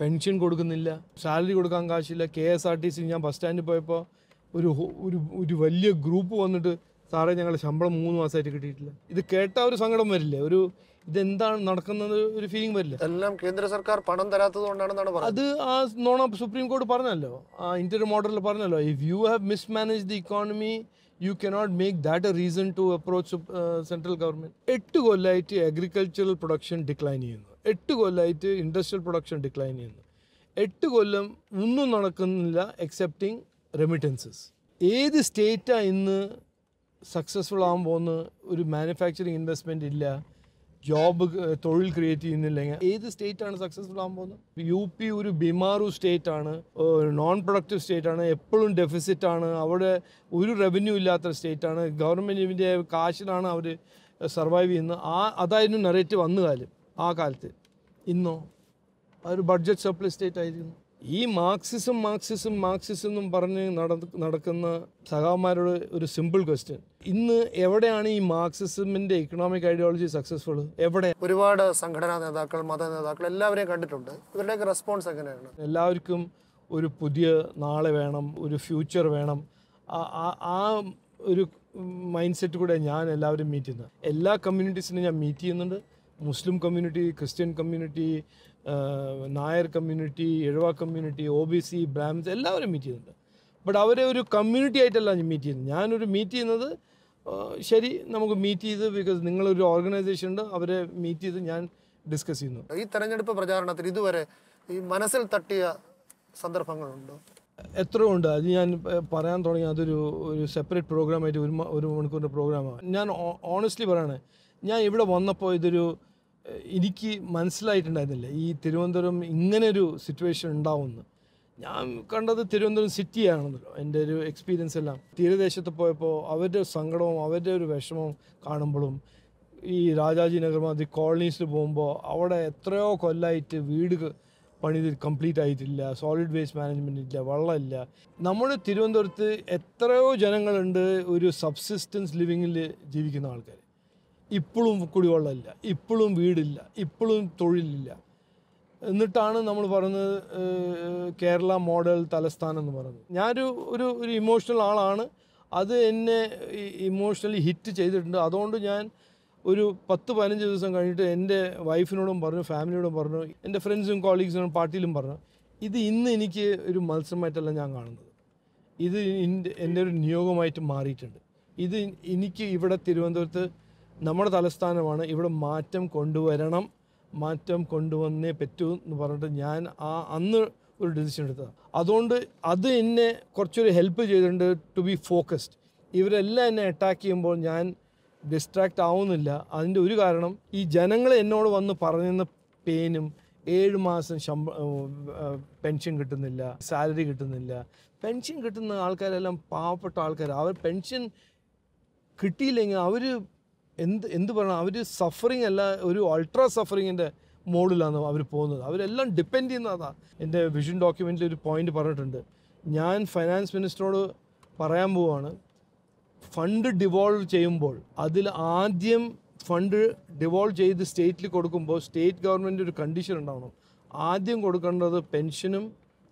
പെൻഷൻ കൊടുക്കുന്നില്ല സാലറി കൊടുക്കാൻ കാശില്ല K S R T C ഞാൻ ബസ് സ്റ്റാൻഡിൽ പോയപ്പോൾ ഒരു ഒരു ഒരു വലിയ ഗ്രൂപ്പ് വന്നിട്ട് സാറേ ഞങ്ങളുടെ ശമ്പളം മൂന്ന് മാസമായിട്ട് കിട്ടിയിട്ടില്ല ഇത് കേട്ടാൽ ഒരു സങ്കടം വരില്ലേ ഒരു ഇതെന്താണ് നടക്കുന്നത് ഒരു ഫീലിംഗ് വരില്ല എല്ലാം കേന്ദ്ര സർക്കാർ പണം തരാത്തത് കൊണ്ടാണെന്നാണ് അത് ആ നോണ സുപ്രീം കോടതി പറഞ്ഞല്ലോ ആ ഇന്റർ മോഡലിൽ പറഞ്ഞല്ലോ if you have mismanage the economy you cannot make that A reason to approach central government എട്ട് കൊല്ലമായിട്ട് അഗ്രികൾച്ചറൽ പ്രൊഡക്ഷൻ ഡിക്ലൈൻ ചെയ്യുന്നു എട്ട് കൊല്ലമായിട്ട് ഇൻഡസ്ട്രിയൽ പ്രൊഡക്ഷൻ ഡിക്ലൈൻ ചെയ്യുന്നു എട്ട് കൊല്ലം ഒന്നും നടക്കുന്നില്ല എക്സെപ്റ്റിംഗ് റെമിറ്റൻസസ് ഏത് സ്റ്റേറ്റാണ് ഇന്ന് സക്സസ്ഫുൾ ആകാൻ പോകുന്ന ഒരു മാനുഫാക്ചറിങ് ഇൻവെസ്റ്റ്മെൻ്റ് ഇല്ല ജോബ് തൊഴിൽ ക്രിയേറ്റ് ചെയ്യുന്നില്ലെങ്കിൽ ഏത് സ്റ്റേറ്റ് ആണ് സക്സസ്ഫുൾ ആകാൻ പോകുന്നത് യു പി ഒരു ബിമാറു സ്റ്റേറ്റ് ആണ് നോൺ പ്രൊഡക്റ്റീവ് സ്റ്റേറ്റ് ആണ് എപ്പോഴും ഡെഫിസിറ്റ് ആണ് അവിടെ ഒരു റവന്യൂ ഇല്ലാത്ത സ്റ്റേറ്റ് ആണ് ഗവൺമെൻറ്റിൻ്റെ കാശിലാണ് അവർ സർവൈവ് ചെയ്യുന്നത് ആ അതായിരുന്നു നെറേറ്റീവ് അന്ന് കാലം ആ കാലത്ത് ഇന്നോ ഒരു ബഡ്ജറ്റ് സപ്ലൈ സ്റ്റേറ്റ് ആയിരിക്കുന്നു ഈ മാർക്സിസം മാർക്സിസം മാർക്സിസം എന്നും പറഞ്ഞ് നടക്കുന്ന സഹാമാരോട് ഒരു സിമ്പിൾ ക്വസ്റ്റ്യൻ ഇന്ന് എവിടെയാണ് ഈ മാർക്സിസമിന്റെ ഇക്കണോമിക് ഐഡിയോളജി സക്സസ്ഫുൾ എവിടെ ഒരുപാട് സംഘടനാ നേതാക്കൾ മത നേതാക്കൾ എല്ലാവരെയും കണ്ടിട്ടുണ്ട് ഇവരുടെയൊക്കെ റെസ്പോൺസ് എങ്ങനെയാണ് എല്ലാവർക്കും ഒരു പുതിയ നാളെ വേണം ഒരു ഫ്യൂച്ചർ വേണം ആ ഒരു മൈൻഡ് സെറ്റ് കൂടെ ഞാൻ എല്ലാവരും മീറ്റ് ചെയ്യുന്നത് എല്ലാ കമ്മ്യൂണിറ്റീസിനും ഞാൻ മീറ്റ് ചെയ്യുന്നുണ്ട് Muslim community Christian community Nair community Ezhava community O B C Brahmins എല്ലാവരും മീറ്റ് ചെയ്യുന്നുണ്ട് ബട്ട് അവരെ ഒരു കമ്മ്യൂണിറ്റി ആയിട്ടല്ല ഞാൻ മീറ്റ് ചെയ്യുന്നത് ഞാനൊരു മീറ്റ് ചെയ്യുന്നത് ശരി നമുക്ക് മീറ്റ് ചെയ്ത് ബിക്കോസ് നിങ്ങളൊരു ഓർഗനൈസേഷൻ ഉണ്ട് അവരെ മീറ്റ് ചെയ്ത് ഞാൻ ഡിസ്കസ് ചെയ്യുന്നു ഈ തെരഞ്ഞെടുപ്പ് പ്രചാരണത്തിൽ ഇതുവരെ ഈ മനസ്സിൽ തട്ടിയ സന്ദർഭങ്ങളുണ്ടോ എത്രയോ ഉണ്ട് അത് ഞാൻ പറയാൻ തുടങ്ങി അതൊരു ഒരു സെപ്പറേറ്റ് പ്രോഗ്രാമായിട്ട് ഒരു ഒരു മണിക്കൂറിൻ്റെ പ്രോഗ്രാമാണ് ഞാൻ ഓണസ്റ്റ്ലി പറയണേ ഞാൻ ഇവിടെ വന്നപ്പോൾ ഇതൊരു എനിക്ക് മനസ്സിലായിട്ടുണ്ടായിരുന്നില്ല ഈ തിരുവനന്തപുരം ഇങ്ങനൊരു സിറ്റുവേഷൻ ഉണ്ടാവുമെന്ന് ഞാൻ കണ്ടത് തിരുവനന്തപുരം സിറ്റിയാണെന്നല്ലോ എൻ്റെ ഒരു എക്സ്പീരിയൻസ് എല്ലാം തീരദേശത്ത് പോയപ്പോൾ അവരുടെ സങ്കടവും അവരുടെ ഒരു വിഷമവും കാണുമ്പോഴും ഈ രാജാജി നഗർ മാതിരി കോളനീസിൽ പോകുമ്പോൾ അവിടെ എത്രയോ കൊല്ലായിട്ട് വീട് പണി കംപ്ലീറ്റ് ആയിട്ടില്ല സോളിഡ് വേസ്റ്റ് മാനേജ്മെൻ്റ് ഇല്ല വെള്ളമില്ല നമ്മുടെ തിരുവനന്തപുരത്ത് എത്രയോ ജനങ്ങളുണ്ട് ഒരു സബ്സിസ്റ്റൻസ് ലിവിങ്ങിൽ ജീവിക്കുന്ന ആൾക്കാർ ഇപ്പോഴും കുടിവെള്ളമില്ല ഇപ്പോഴും വീടില്ല ഇപ്പോഴും തൊഴിലില്ല എന്നിട്ടാണ് നമ്മൾ പറയുന്നത് കേരള മോഡൽ തലസ്ഥാനം എന്ന് പറയുന്നത് ഞാനൊരു ഒരു ഒരു ഇമോഷണൽ ആളാണ് അത് എന്നെ ഇമോഷണലി ഹിറ്റ് ചെയ്തിട്ടുണ്ട് അതുകൊണ്ട് ഞാൻ ഒരു പത്ത് പതിനഞ്ച് ദിവസം കഴിഞ്ഞിട്ട് എൻ്റെ വൈഫിനോടും പറഞ്ഞു ഫാമിലിയോടും പറഞ്ഞു എൻ്റെ ഫ്രണ്ട്സും കോളീഗ്സിനോടും പാർട്ടിയിലും പറഞ്ഞു ഇത് ഇന്ന് എനിക്ക് ഒരു മത്സരമായിട്ടല്ല ഞാൻ കാണുന്നത് ഇത് എൻ്റെ ഒരു നിയോഗമായിട്ട് മാറിയിട്ടുണ്ട് ഇത് എനിക്ക് ഇവിടെ തിരുവനന്തപുരത്ത് നമ്മുടെ തലസ്ഥാനമാണ് ഇവിടെ മാറ്റം കൊണ്ടുവരണം മാറ്റം കൊണ്ടുവന്നേ പറ്റൂ എന്ന് പറഞ്ഞിട്ട് ഞാൻ ആ അന്ന് ഒരു ഡിസിഷൻ എടുത്തതാണ് അതുകൊണ്ട് അത് എന്നെ കുറച്ചൊരു ഹെൽപ്പ് ചെയ്തിട്ടുണ്ട് ടു ബി ഫോക്കസ്ഡ് ഇവരെല്ലാം എന്നെ അറ്റാക്ക് ചെയ്യുമ്പോൾ ഞാൻ ഡിസ്ട്രാക്റ്റ് ആവുന്നില്ല അതിൻ്റെ ഒരു കാരണം ഈ ജനങ്ങൾ എന്നോട് വന്ന് പറഞ്ഞിരുന്ന പെയിനും ഏഴ് മാസം ശമ്പ പെൻഷൻ കിട്ടുന്നില്ല സാലറി കിട്ടുന്നില്ല പെൻഷൻ കിട്ടുന്ന ആൾക്കാരെല്ലാം പാവപ്പെട്ട ആൾക്കാർ അവർ പെൻഷൻ കിട്ടിയില്ലെങ്കിൽ അവർ എന്ത് എന്ത് പറയണം അവർ സഫറിങ് അല്ല ഒരു അൾട്രാ സഫറിങ്ങിൻ്റെ മോഡിലാണ് അവർ പോകുന്നത് അവരെല്ലാം ഡിപ്പെൻഡ് ചെയ്യുന്നതാണ് എൻ്റെ വിഷൻ ഡോക്യുമെൻ്റിൽ ഒരു പോയിന്റ് പറഞ്ഞിട്ടുണ്ട് ഞാൻ ഫൈനാൻസ് മിനിസ്റ്ററോട് പറയാൻ പോവാണ് ഫണ്ട് ഡിവോൾവ് ചെയ്യുമ്പോൾ അതിൽ ആദ്യം ഫണ്ട് ഡിവോൾവ് ചെയ്ത് സ്റ്റേറ്റിൽ കൊടുക്കുമ്പോൾ സ്റ്റേറ്റ് ഗവൺമെൻറ് ഒരു കണ്ടീഷൻ ഉണ്ടാവണം ആദ്യം കൊടുക്കേണ്ടത് പെൻഷനും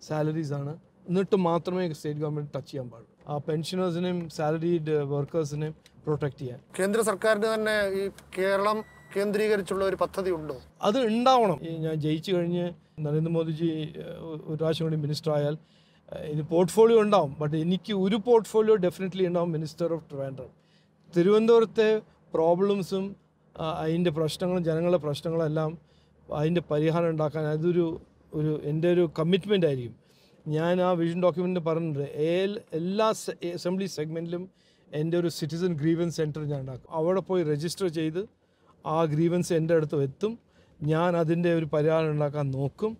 സാലറീസാണ് എന്നിട്ട് മാത്രമേ സ്റ്റേറ്റ് ഗവൺമെൻറ് ടച്ച് ചെയ്യാൻ പാടുള്ളൂ പെൻഷനേഴ്സിനെയും സാലറിഡ് വർക്കേഴ്സിനെയും പ്രൊട്ടക്ട് ചെയ്യാൻ കേന്ദ്ര സർക്കാരിന് തന്നെ ഈ കേരളം കേന്ദ്രീകരിച്ചുള്ള ഒരു പദ്ധതി ഉണ്ടോ അത് ഉണ്ടാവണം ഞാൻ ജയിച്ചു കഴിഞ്ഞ് നരേന്ദ്രമോദിജി ഒരു പ്രാവശ്യം കൂടി മിനിസ്റ്റർ ആയാൽ ഇത് പോർട്ട്ഫോളിയോ ഉണ്ടാവും ബട്ട് എനിക്ക് ഒരു പോർട്ട്ഫോളിയോ ഡെഫിനറ്റ്ലി ഉണ്ടാവും മിനിസ്റ്റർ ഓഫ് ട്രിവാൻഡ്രം തിരുവനന്തപുരത്തെ പ്രോബ്ലംസും അതിൻ്റെ പ്രശ്നങ്ങളും ജനങ്ങളുടെ പ്രശ്നങ്ങളെല്ലാം അതിൻ്റെ പരിഹാരം ഉണ്ടാക്കാൻ അതൊരു ഒരു എൻ്റെ ഒരു കമ്മിറ്റ്മെൻ്റ് ആയിരിക്കും ഞാൻ ആ വിഷൻ ഡോക്യുമെൻ്റ് പറഞ്ഞിട്ടുണ്ട് എല്ലാ അസംബ്ലി സെഗ്മെൻറ്റിലും എൻ്റെ ഒരു സിറ്റിസൺ ഗ്രീവൻസ് സെൻറ്റർ ഞാൻ ഉണ്ടാക്കും അവിടെ പോയി രജിസ്റ്റർ ചെയ്ത് ആ ഗ്രീവൻസ് എൻ്റെ അടുത്ത് എത്തും ഞാൻ അതിൻ്റെ ഒരു പരിഹാരം ഉണ്ടാക്കാൻ നോക്കും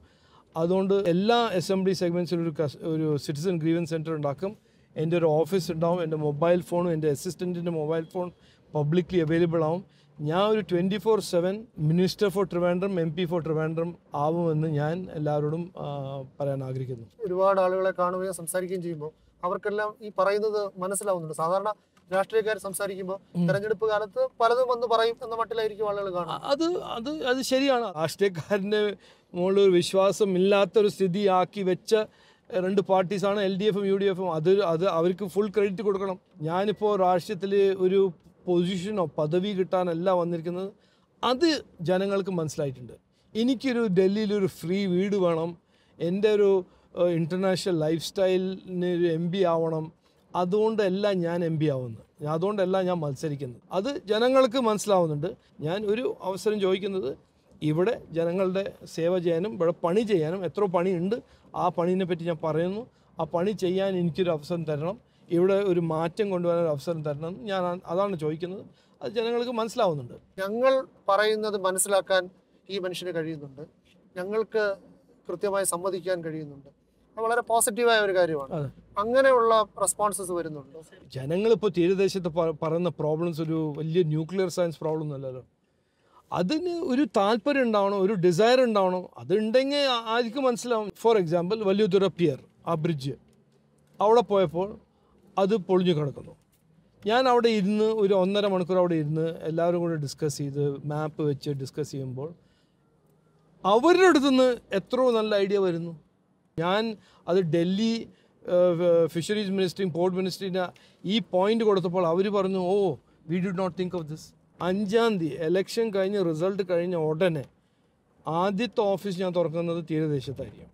അതുകൊണ്ട് എല്ലാ അസംബ്ലി സെഗ്മെൻസിലും ഒരു ഒരു സിറ്റിസൺ ഗ്രീവൻസ് സെൻറ്റർ ഉണ്ടാക്കും എൻ്റെ ഒരു ഓഫീസ് ഉണ്ടാവും എൻ്റെ മൊബൈൽ ഫോണും എൻ്റെ അസിസ്റ്റൻറ്റിൻ്റെ മൊബൈൽ ഫോൺ പബ്ലിക്ലി അവൈലബിൾ ആവും ഞാൻ ഒരു twenty four seven minister for Trivandrum M P for Trivandrum ആവുമെന്ന് ഞാൻ എല്ലാവരോടും പറയാൻ ആഗ്രഹിക്കുന്നു ഒരുപാട് ആളുകളെ കാണുകയും സംസാരിക്കുകയും ചെയ്യുമ്പോൾ അവർക്കെല്ലാം ഈ പറയുന്നത് മനസ്സിലാവുന്നുണ്ട് സാധാരണ രാഷ്ട്രീയക്കാർ സംസാരിക്കുമ്പോൾ തെരഞ്ഞെടുപ്പ് കാലത്ത് പലതും വന്ന് പറയും എന്ന മട്ടിലായിരിക്കും ആളുകൾ കാണുന്നത് അത് അത് അത് ശരിയാണ് രാഷ്ട്രീയക്കാരൻ്റെ മുകളിൽ ഒരു സ്ഥിതി ആക്കി വെച്ച രണ്ട് പാർട്ടീസാണ് എൽ ഡി എഫും യു ഡി എഫും അത് അത് അവർക്ക് ഫുൾ ക്രെഡിറ്റ് കൊടുക്കണം ഞാനിപ്പോൾ രാഷ്ട്രീയത്തിൽ ഒരു പൊസിഷനോ പദവി കിട്ടാനല്ല വന്നിരിക്കുന്നത് അത് ജനങ്ങൾക്ക് മനസ്സിലായിട്ടുണ്ട് എനിക്കൊരു ഡൽഹിയിലൊരു ഫ്രീ വീട് വേണം എൻ്റെ ഒരു ഇൻ്റർനാഷണൽ ലൈഫ് സ്റ്റൈലിന് ഒരു എം പി ആവണം അതുകൊണ്ടല്ല ഞാൻ എം പി ആവുന്നത് അതുകൊണ്ടല്ല ഞാൻ മത്സരിക്കുന്നത് അത് ജനങ്ങൾക്ക് മനസ്സിലാവുന്നുണ്ട് ഞാൻ ഒരു അവസരം ചോദിക്കുന്നത് ഇവിടെ ജനങ്ങളുടെ സേവ ചെയ്യാനും ഇവിടെ പണി ചെയ്യാനും എത്ര പണിയുണ്ട് ആ പണിനെ പറ്റി ഞാൻ പറയുന്നു ആ പണി ചെയ്യാൻ എനിക്കൊരു അവസരം തരണം ഇവിടെ ഒരു മാറ്റം കൊണ്ടുവരാൻ ഒരു അവസരം തരണം ഞാൻ അതാണ് ചോദിക്കുന്നത് അത് ജനങ്ങൾക്ക് മനസ്സിലാവുന്നുണ്ട് ഞങ്ങൾ പറയുന്നത് മനസ്സിലാക്കാൻ ഈ മനുഷ്യന് കഴിയുന്നുണ്ട് ഞങ്ങൾക്ക് കൃത്യമായി സമ്മതിക്കാൻ കഴിയുന്നുണ്ട് വളരെ പോസിറ്റീവായ ഒരു കാര്യമാണ് അങ്ങനെയുള്ള റെസ്പോൺസസ് വരുന്നുണ്ട് ജനങ്ങളിപ്പോൾ തീരദേശത്ത് പറയുന്ന പ്രോബ്ലംസ് ഒരു വലിയ ന്യൂക്ലിയർ സയൻസ് പ്രോബ്ലം ഒന്നുമല്ലല്ലോ അതിന് ഒരു താല്പര്യം ഉണ്ടാവണം ഒരു ഡിസയർ ഉണ്ടാവണം അതുണ്ടെങ്കിൽ ആർക്ക് മനസ്സിലാവും ഫോർ എക്സാമ്പിൾ വലിയ ദുരപ്പിയർ ആ ബ്രിഡ്ജ് അവിടെ പോയപ്പോൾ അത് പൊളിഞ്ഞു കിടക്കുന്നു ഞാൻ അവിടെ ഇരുന്ന് ഒരു ഒന്നര മണിക്കൂർ അവിടെ ഇരുന്ന് എല്ലാവരും കൂടെ ഡിസ്കസ് ചെയ്ത് മാപ്പ് വെച്ച് ഡിസ്കസ് ചെയ്യുമ്പോൾ അവരുടെ അടുത്തുനിന്ന് നിന്ന് എത്രയോ നല്ല ഐഡിയ വരുന്നു ഞാൻ അത് ഡൽഹി ഫിഷറീസ് മിനിസ്റ്ററിയും പോർട്ട് മിനിസ്റ്ററിൻ്റെ ഈ പോയിന്റ് കൊടുത്തപ്പോൾ അവർ പറഞ്ഞു oh we do not think of this അഞ്ചാം തീയതി എലക്ഷൻ കഴിഞ്ഞ് റിസൾട്ട് കഴിഞ്ഞ ഉടനെ ആദ്യത്തെ ഓഫീസ് ഞാൻ തുറക്കുന്നത് തീരദേശത്തായിരിക്കും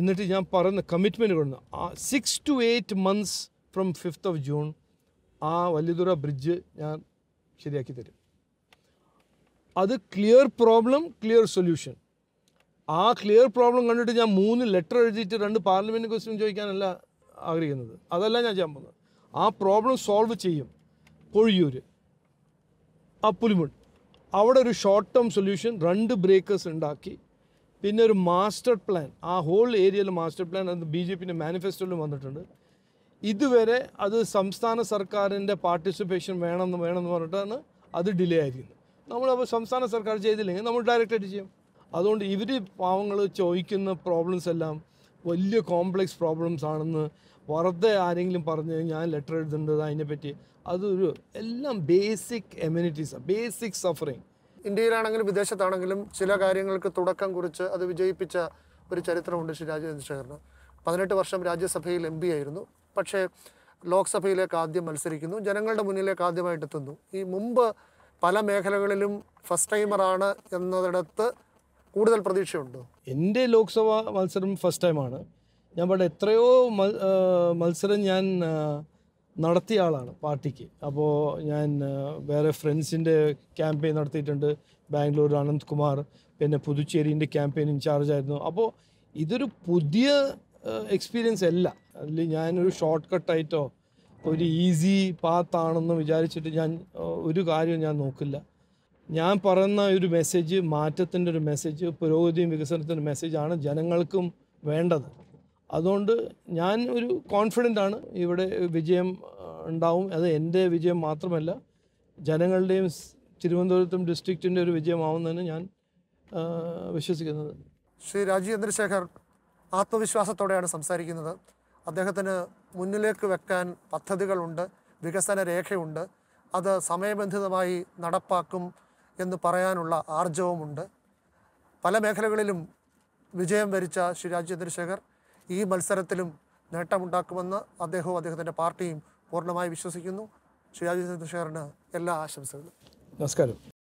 എന്നിട്ട് ഞാൻ പറയുന്ന കമ്മിറ്റ്മെൻറ്റ് കൊടുക്കുന്നു six to eight months from fifth of June ആ വലിയതുറ ബ്രിഡ്ജ് ഞാൻ ശരിയാക്കി തരും അത് ക്ലിയർ പ്രോബ്ലം ക്ലിയർ സൊല്യൂഷൻ ആ ക്ലിയർ പ്രോബ്ലം കണ്ടിട്ട് ഞാൻ മൂന്ന് ലെറ്റർ എഴുതിയിട്ട് രണ്ട് പാർലമെൻറ്റ് ക്വസ്റ്റ്യൻ ചോദിക്കാനല്ല ആഗ്രഹിക്കുന്നത് അതല്ല ഞാൻ ചെയ്യാൻ പോകുന്നത് ആ പ്രോബ്ലം സോൾവ് ചെയ്യും പൊഴിയൂർ ആ പുലിമുൾ അവിടെ ഒരു ഷോർട്ട് ടേം സൊല്യൂഷൻ രണ്ട് ബ്രേക്കേഴ്സ് ഉണ്ടാക്കി പിന്നെ ഒരു മാസ്റ്റർ പ്ലാൻ ആ ഹോൾ ഏരിയയിൽ മാസ്റ്റർ പ്ലാൻ അത് ബി ജെ പിൻ്റെ മാനിഫെസ്റ്റോയിലും വന്നിട്ടുണ്ട് ഇതുവരെ അത് സംസ്ഥാന സർക്കാരിൻ്റെ പാർട്ടിസിപ്പേഷൻ വേണമെന്ന് വേണമെന്ന് പറഞ്ഞിട്ടാണ് അത് ഡിലേ ആയിരിക്കുന്നത് അപ്പോൾ സംസ്ഥാന സർക്കാർ ചെയ്തില്ലെങ്കിൽ നമ്മൾ ഡയറക്റ്റായിട്ട് ചെയ്യും അതുകൊണ്ട് ഇവർ പാവങ്ങൾ ചോദിക്കുന്ന പ്രോബ്ലംസ് എല്ലാം വലിയ കോംപ്ലക്സ് പ്രോബ്ലംസ് ആണെന്ന് വെറുതെ ആരെങ്കിലും പറഞ്ഞ് ഞാൻ ലെറ്റർ എഴുതേണ്ടത് അതിനെപ്പറ്റി അതൊരു എല്ലാം ബേസിക് എമ്യൂണിറ്റീസ് ബേസിക് സഫറിങ് ഇന്ത്യയിലാണെങ്കിലും വിദേശത്താണെങ്കിലും ചില കാര്യങ്ങൾക്ക് തുടക്കം കുറിച്ച് അത് വിജയിപ്പിച്ച ഒരു ചരിത്രമുണ്ട് ശ്രീ രാജേന്ദ്ര ശേഖറിന് പതിനെട്ട് വർഷം രാജ്യസഭയിൽ എം ആയിരുന്നു പക്ഷേ ലോക്സഭയിലേക്ക് ആദ്യം മത്സരിക്കുന്നു ജനങ്ങളുടെ മുന്നിലേക്ക് ആദ്യമായിട്ട് എത്തുന്നു ഈ മുമ്പ് പല മേഖലകളിലും ഫസ്റ്റ് ടൈമറാണ് എന്നതിടത്ത് കൂടുതൽ പ്രതീക്ഷയുണ്ടോ എൻ്റെ ലോക്സഭ മത്സരം ഫസ്റ്റ് ടൈമാണ് ഞാൻ പറഞ്ഞ എത്രയോ മത്സരം ഞാൻ നടത്തിയ ആളാണ് പാർട്ടിക്ക് അപ്പോൾ ഞാൻ വേറെ ഫ്രണ്ട്സിൻ്റെ ക്യാമ്പയിൻ നടത്തിയിട്ടുണ്ട് ബാംഗ്ലൂർ അനന്ത് കുമാർ പിന്നെ പുതുച്ചേരിൻ്റെ ക്യാമ്പയിൻ ഇൻചാർജ് ആയിരുന്നു അപ്പോൾ ഇതൊരു പുതിയ എക്സ്പീരിയൻസ് അല്ല അതിൽ ഞാനൊരു ഷോർട്ട് കട്ടായിട്ടോ ഒരു ഈസി പാത്താണെന്ന് വിചാരിച്ചിട്ട് ഞാൻ ഒരു കാര്യവും ഞാൻ നോക്കില്ല ഞാൻ പറയുന്ന ഒരു മെസ്സേജ് മാറ്റത്തിൻ്റെ ഒരു മെസ്സേജ് പുരോഗതിയും വികസനത്തിൻ്റെ മെസ്സേജാണ് ജനങ്ങൾക്കും വേണ്ടത് അതുകൊണ്ട് ഞാൻ ഒരു കോൺഫിഡൻ്റ് ആണ് ഇവിടെ വിജയം ഉണ്ടാവും അത് എൻ്റെ വിജയം മാത്രമല്ല ജനങ്ങളുടെയും തിരുവനന്തപുരത്തും ഡിസ്ട്രിക്റ്റിൻ്റെ ഒരു വിജയമാവുന്നതിന് ഞാൻ വിശ്വസിക്കുന്നത് ശ്രീ രാജീവ് ചന്ദ്രശേഖർ ആത്മവിശ്വാസത്തോടെയാണ് സംസാരിക്കുന്നത് അദ്ദേഹത്തിന് മുന്നിലേക്ക് വെക്കാൻ പദ്ധതികളുണ്ട് വികസന രേഖയുണ്ട് അത് സമയബന്ധിതമായി നടപ്പാക്കും എന്ന് പറയാനുള്ള ആർജവുമുണ്ട് പല മേഖലകളിലും വിജയം വരിച്ച ശ്രീ രാജേന്ദ്രശേഖർ ഈ മത്സരത്തിലും നേട്ടമുണ്ടാക്കുമെന്ന് അദ്ദേഹവും അദ്ദേഹത്തിൻ്റെ പാർട്ടിയും പൂർണ്ണമായി വിശ്വസിക്കുന്നു ശ്രീ രാജേന്ദ്രശേഖറിന് എല്ലാ ആശംസകളും നമസ്കാരം